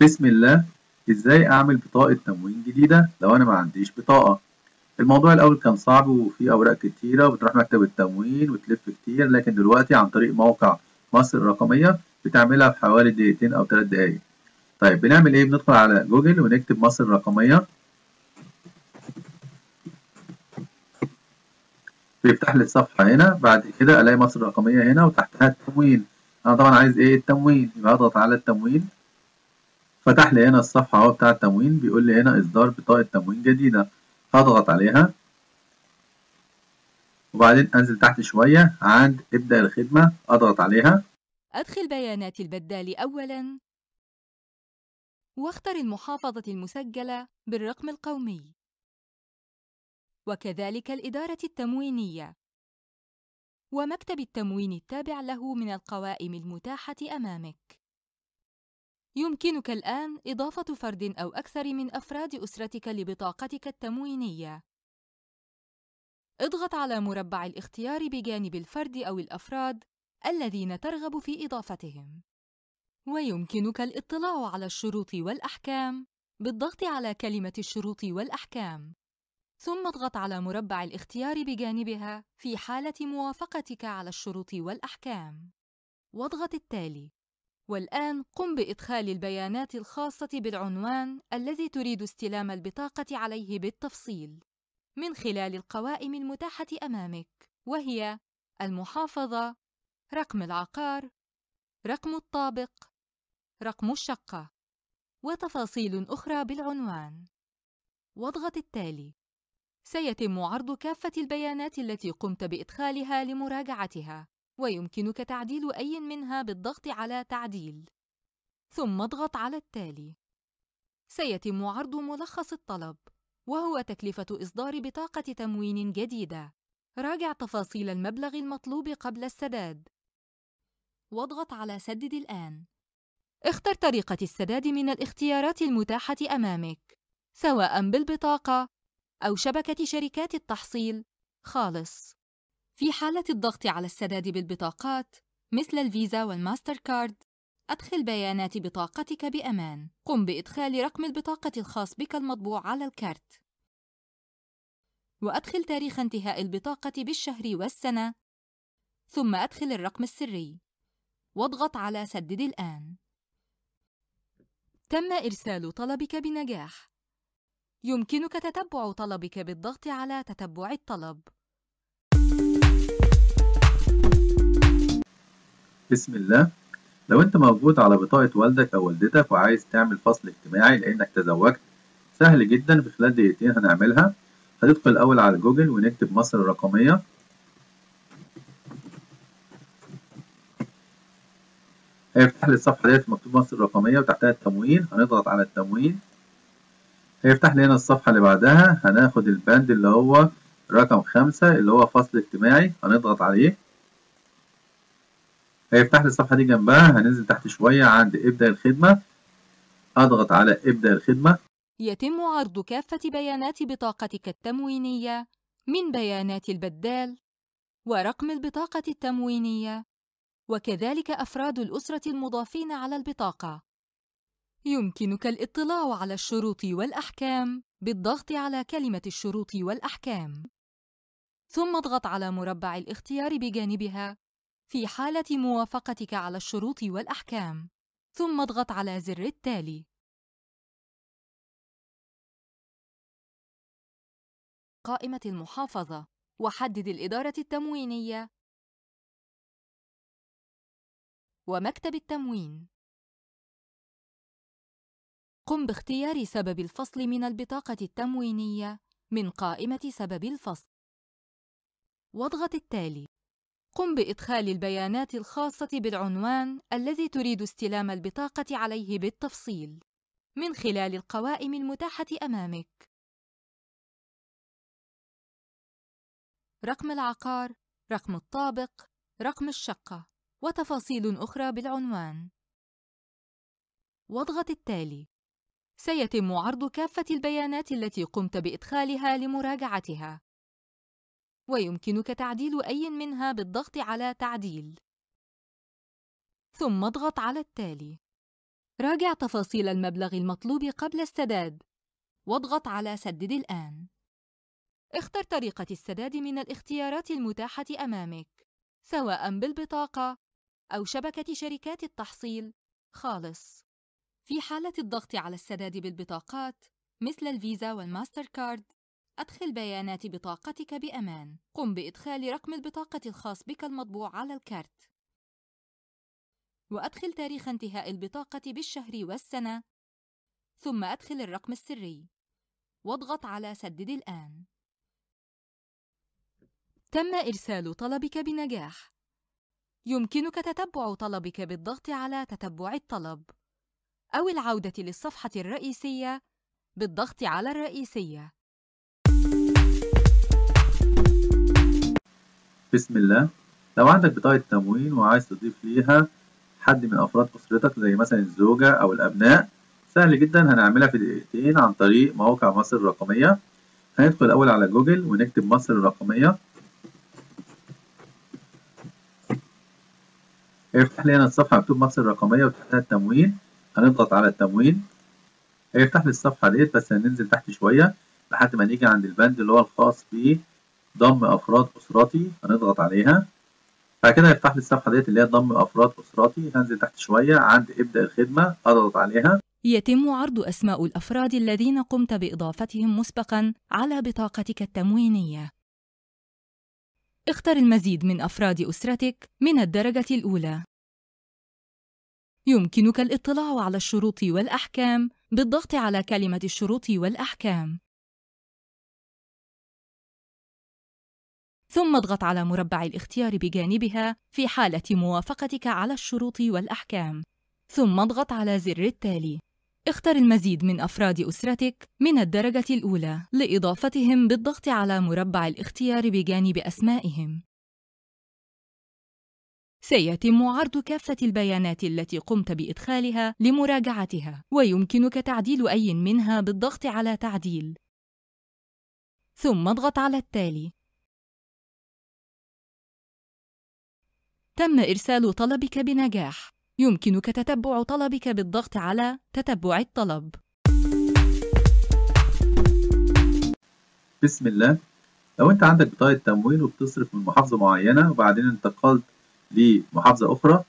بسم الله ازاي اعمل بطاقة تموين جديدة لو انا ما عنديش بطاقة الموضوع الاول كان صعب وفي اوراق كتيرة وبتروح مكتب التموين وتلف كتير لكن دلوقتي عن طريق موقع مصر الرقمية بتعملها في حوالي دقيقتين او ثلاث دقايق طيب بنعمل ايه بندخل على جوجل ونكتب مصر الرقمية بيفتح لي الصفحة هنا بعد كده الاقي مصر الرقمية هنا وتحتها التموين انا طبعا عايز ايه التموين يبقى اضغط على التموين فتح لي هنا الصفحة اهو بتاع التموين بيقول لي هنا إصدار بطاقة تموين جديدة هضغط عليها وبعدين أنزل تحت شوية عند ابدأ الخدمة أضغط عليها أدخل بيانات البدال أولاً واختر المحافظة المسجلة بالرقم القومي وكذلك الإدارة التموينية ومكتب التموين التابع له من القوائم المتاحة أمامك يمكنك الآن إضافة فرد أو أكثر من أفراد أسرتك لبطاقتك التموينية. اضغط على مربع الاختيار بجانب الفرد أو الأفراد الذين ترغب في إضافتهم. ويمكنك الاطلاع على الشروط والأحكام بالضغط على كلمة الشروط والأحكام، ثم اضغط على مربع الاختيار بجانبها في حالة موافقتك على الشروط والأحكام، واضغط التالي. والآن قم بإدخال البيانات الخاصة بالعنوان الذي تريد استلام البطاقة عليه بالتفصيل من خلال القوائم المتاحة أمامك وهي المحافظة رقم العقار رقم الطابق رقم الشقة وتفاصيل أخرى بالعنوان واضغط التالي سيتم عرض كافة البيانات التي قمت بإدخالها لمراجعتها ويمكنك تعديل أي منها بالضغط على تعديل ثم اضغط على التالي سيتم عرض ملخص الطلب وهو تكلفة إصدار بطاقة تموين جديدة راجع تفاصيل المبلغ المطلوب قبل السداد واضغط على سدد الآن اختر طريقة السداد من الاختيارات المتاحة أمامك سواء بالبطاقة أو شبكة شركات التحصيل خالص في حالة الضغط على السداد بالبطاقات مثل الفيزا والماستر كارد أدخل بيانات بطاقتك بأمان قم بإدخال رقم البطاقة الخاص بك المطبوع على الكارت وأدخل تاريخ انتهاء البطاقة بالشهر والسنة ثم أدخل الرقم السري واضغط على سدد الآن تم إرسال طلبك بنجاح يمكنك تتبع طلبك بالضغط على تتبع الطلب بسم الله لو انت موجود على بطاقة والدك أو والدتك وعايز تعمل فصل اجتماعي لأنك تزوجت سهل جدا في خلال دقيقتين هنعملها هندخل الأول على جوجل ونكتب مصر الرقمية هيفتح لي الصفحة ديت مكتوب مصر الرقمية وتحتها التموين هنضغط على التموين هيفتح لي هنا الصفحة اللي بعدها هناخد البند اللي هو رقم خمسة اللي هو فصل اجتماعي هنضغط عليه هي فتحت الصفحة دي جنبها هننزل تحت شوية عند ابدأ الخدمة أضغط على ابدأ الخدمة يتم عرض كافة بيانات بطاقتك التموينية من بيانات البدال ورقم البطاقة التموينية وكذلك أفراد الأسرة المضافين على البطاقة يمكنك الاطلاع على الشروط والأحكام بالضغط على كلمة الشروط والأحكام ثم اضغط على مربع الاختيار بجانبها في حالة موافقتك على الشروط والأحكام ثم اضغط على زر التالي قائمة المحافظة وحدد الإدارة التموينية ومكتب التموين قم باختيار سبب الفصل من البطاقة التموينية من قائمة سبب الفصل واضغط التالي قم بإدخال البيانات الخاصة بالعنوان الذي تريد استلام البطاقة عليه بالتفصيل من خلال القوائم المتاحة أمامك. رقم العقار، رقم الطابق، رقم الشقة، وتفاصيل أخرى بالعنوان. واضغط التالي. سيتم عرض كافة البيانات التي قمت بإدخالها لمراجعتها. ويمكنك تعديل أي منها بالضغط على تعديل ثم اضغط على التالي راجع تفاصيل المبلغ المطلوب قبل السداد واضغط على سدد الآن اختر طريقة السداد من الاختيارات المتاحة أمامك سواء بالبطاقة أو شبكة شركات التحصيل خالص في حالة الضغط على السداد بالبطاقات مثل الفيزا والماستر كارد أدخل بيانات بطاقتك بأمان. قم بإدخال رقم البطاقة الخاص بك المطبوع على الكارت. وأدخل تاريخ انتهاء البطاقة بالشهر والسنة. ثم أدخل الرقم السري. واضغط على سدد الآن. تم إرسال طلبك بنجاح. يمكنك تتبع طلبك بالضغط على تتبع الطلب أو العودة للصفحة الرئيسية بالضغط على الرئيسية بسم الله لو عندك بطاقة تموين وعايز تضيف ليها حد من أفراد أسرتك زي مثلا الزوجة أو الأبناء سهل جدا هنعملها في دقيقتين عن طريق موقع مصر الرقمية هندخل الأول على جوجل ونكتب مصر الرقمية هيفتح لي هنا الصفحة مكتوب مصر الرقمية وتحتها التموين هنضغط على التموين هيفتح لي الصفحة ديت بس هننزل تحت شوية لحد ما نيجي عند البند اللي هو الخاص بيه ضم افراد اسرتي هنضغط عليها بعد كده هيفتح لي الصفحه ديت اللي هي ضم افراد اسرتي هنزل تحت شويه عند ابدا الخدمه اضغط عليها يتم عرض اسماء الافراد الذين قمت باضافتهم مسبقا على بطاقتك التموينيه اختر المزيد من افراد اسرتك من الدرجه الاولى يمكنك الاطلاع على الشروط والاحكام بالضغط على كلمه الشروط والاحكام ثم اضغط على مربع الاختيار بجانبها في حالة موافقتك على الشروط والأحكام ثم اضغط على زر التالي اختر المزيد من أفراد أسرتك من الدرجة الأولى لإضافتهم بالضغط على مربع الاختيار بجانب أسمائهم سيتم عرض كافة البيانات التي قمت بإدخالها لمراجعتها ويمكنك تعديل أي منها بالضغط على تعديل ثم اضغط على التالي تم إرسال طلبك بنجاح يمكنك تتبع طلبك بالضغط على تتبع الطلب بسم الله لو انت عندك بطاقة تمويل وبتصرف من محافظة معينة وبعدين انتقلت لمحافظة أخرى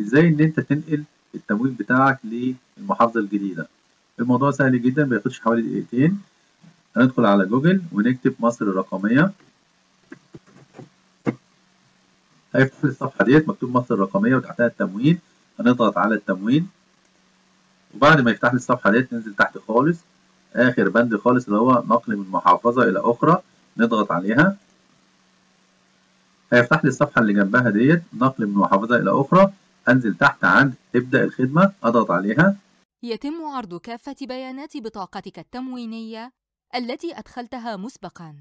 ازاي ان انت تنقل التمويل بتاعك للمحافظة الجديدة الموضوع سهل جدا ما حوالي دقيقتين هندخل على جوجل ونكتب مصر الرقمية هيفتح لي الصفحه ديت مكتوب مصر الرقميه وتحتها التمويل هنضغط على التمويل وبعد ما يفتح لي الصفحه ديت ننزل تحت خالص اخر بند خالص اللي هو نقل من محافظه الى اخرى نضغط عليها هيفتح لي الصفحه اللي جنبها ديت نقل من محافظه الى اخرى انزل تحت عند ابدأ الخدمه اضغط عليها يتم عرض كافه بيانات بطاقتك التموينيه التي ادخلتها مسبقا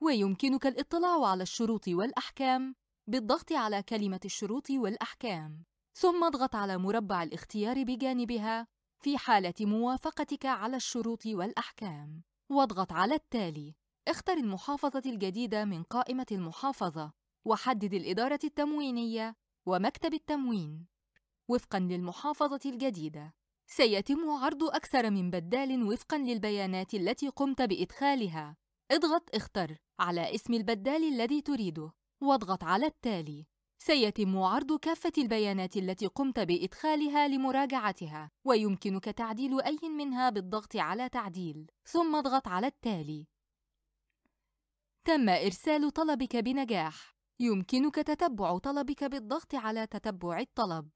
ويمكنك الاطلاع على الشروط والاحكام بالضغط على كلمة الشروط والأحكام ثم اضغط على مربع الاختيار بجانبها في حالة موافقتك على الشروط والأحكام واضغط على التالي اختر المحافظة الجديدة من قائمة المحافظة وحدد الإدارة التموينية ومكتب التموين وفقاً للمحافظة الجديدة سيتم عرض أكثر من بدال وفقاً للبيانات التي قمت بإدخالها اضغط اختر على اسم البدال الذي تريده واضغط على التالي سيتم عرض كافة البيانات التي قمت بإدخالها لمراجعتها ويمكنك تعديل أي منها بالضغط على تعديل ثم اضغط على التالي تم إرسال طلبك بنجاح يمكنك تتبع طلبك بالضغط على تتبع الطلب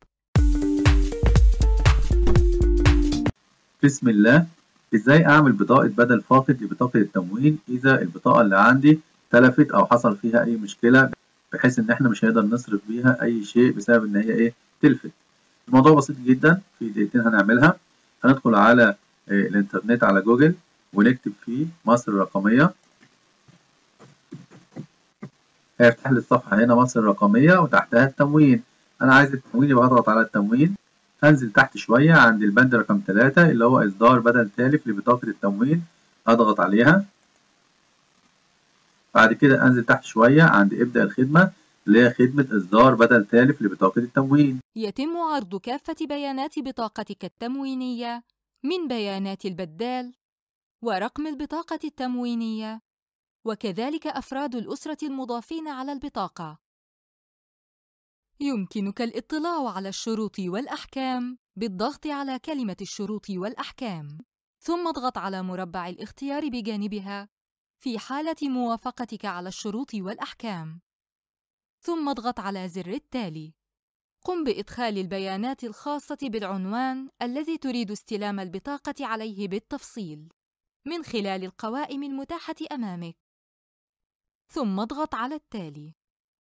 بسم الله ازاي اعمل بطاقة بدل فاقد لبطاقة التموين اذا البطاقة اللي عندي تلفت او حصل فيها اي مشكله بحيث ان احنا مش هنقدر نصرف بيها اي شيء بسبب ان هي ايه تلفت الموضوع بسيط جدا في دقيقتين هنعملها هندخل على آه، الانترنت على جوجل ونكتب فيه مصر الرقميه هيفتح لي الصفحه هنا مصر الرقميه وتحتها التموين انا عايز التموين يبقى اضغط على التموين هنزل تحت شويه عند البند رقم 3 اللي هو اصدار بدل تالف لبطاقه التموين اضغط عليها بعد كده انزل تحت شويه عند ابدا الخدمه اللي هي خدمه اصدار بدل تالف لبطاقه التموين يتم عرض كافه بيانات بطاقتك التموينيه من بيانات البدال ورقم البطاقه التموينيه وكذلك افراد الاسره المضافين على البطاقه يمكنك الاطلاع على الشروط والاحكام بالضغط على كلمه الشروط والاحكام ثم اضغط على مربع الاختيار بجانبها في حالة موافقتك على الشروط والأحكام. ثم اضغط على زر التالي. قم بإدخال البيانات الخاصة بالعنوان الذي تريد استلام البطاقة عليه بالتفصيل من خلال القوائم المتاحة أمامك. ثم اضغط على التالي،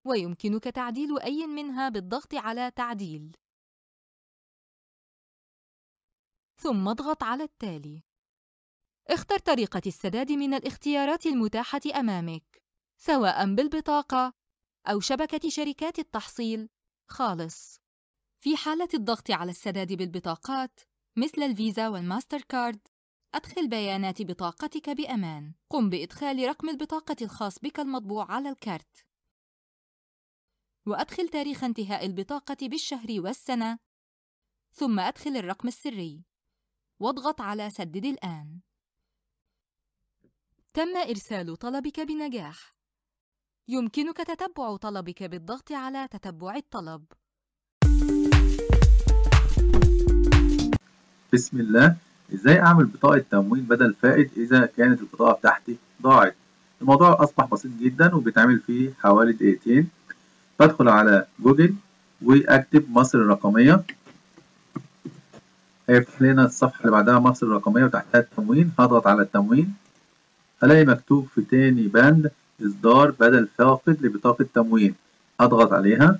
ويمكنك تعديل أي منها بالضغط على تعديل. ثم اضغط على التالي اختر طريقة السداد من الاختيارات المتاحة أمامك سواء بالبطاقة أو شبكة شركات التحصيل خالص في حالة الضغط على السداد بالبطاقات مثل الفيزا والماستر كارد أدخل بيانات بطاقتك بأمان قم بإدخال رقم البطاقة الخاص بك المطبوع على الكارت وأدخل تاريخ انتهاء البطاقة بالشهر والسنة ثم أدخل الرقم السري واضغط على سدد الآن تم إرسال طلبك بنجاح يمكنك تتبع طلبك بالضغط على تتبع الطلب بسم الله ازاي اعمل بطاقة تموين بدل فائد اذا كانت البطاقة بتاعتي ضاعت الموضوع اصبح بسيط جدا وبيتعمل فيه حوالي دقيقتين بدخل على جوجل واكتب مصر الرقمية هيفتح لنا الصفحة اللي بعدها مصر الرقمية وتحتها التموين هضغط على التموين ألاقي مكتوب في تاني بند إصدار بدل فاقد لبطاقة تموين أضغط عليها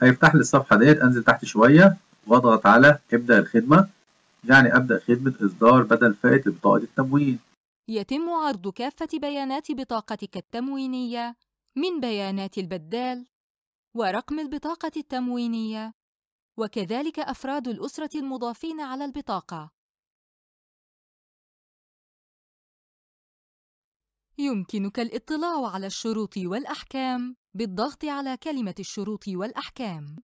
هيفتح لي الصفحة ديت أنزل تحت شوية وأضغط على ابدأ الخدمة يعني أبدأ خدمة إصدار بدل فائت لبطاقة التموين يتم عرض كافة بيانات بطاقتك التموينية من بيانات البدال ورقم البطاقة التموينية وكذلك أفراد الأسرة المضافين على البطاقة يمكنك الاطلاع على الشروط والأحكام بالضغط على كلمة الشروط والأحكام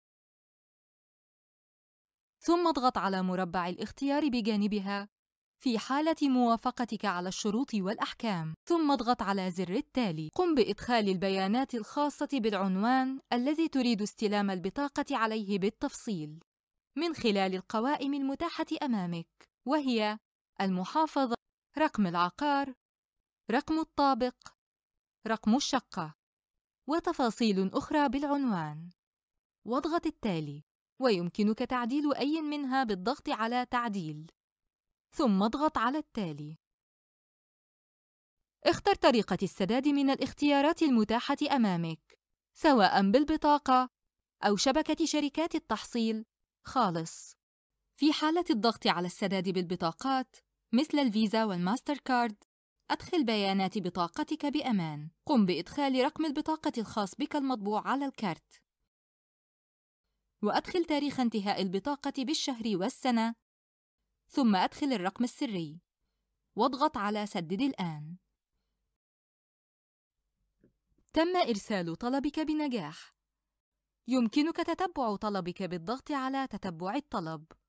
ثم اضغط على مربع الاختيار بجانبها في حالة موافقتك على الشروط والأحكام ثم اضغط على زر التالي قم بإدخال البيانات الخاصة بالعنوان الذي تريد استلام البطاقة عليه بالتفصيل من خلال القوائم المتاحة أمامك وهي المحافظة رقم العقار رقم الطابق رقم الشقة وتفاصيل أخرى بالعنوان واضغط التالي ويمكنك تعديل أي منها بالضغط على تعديل ثم اضغط على التالي اختر طريقة السداد من الاختيارات المتاحة أمامك سواء بالبطاقة أو شبكة شركات التحصيل خالص في حالة الضغط على السداد بالبطاقات مثل الفيزا والماستر كارد أدخل بيانات بطاقتك بأمان. قم بإدخال رقم البطاقة الخاص بك المطبوع على الكارت. وأدخل تاريخ انتهاء البطاقة بالشهر والسنة، ثم أدخل الرقم السري. واضغط على سدد الآن. تم إرسال طلبك بنجاح. يمكنك تتبع طلبك بالضغط على تتبع الطلب.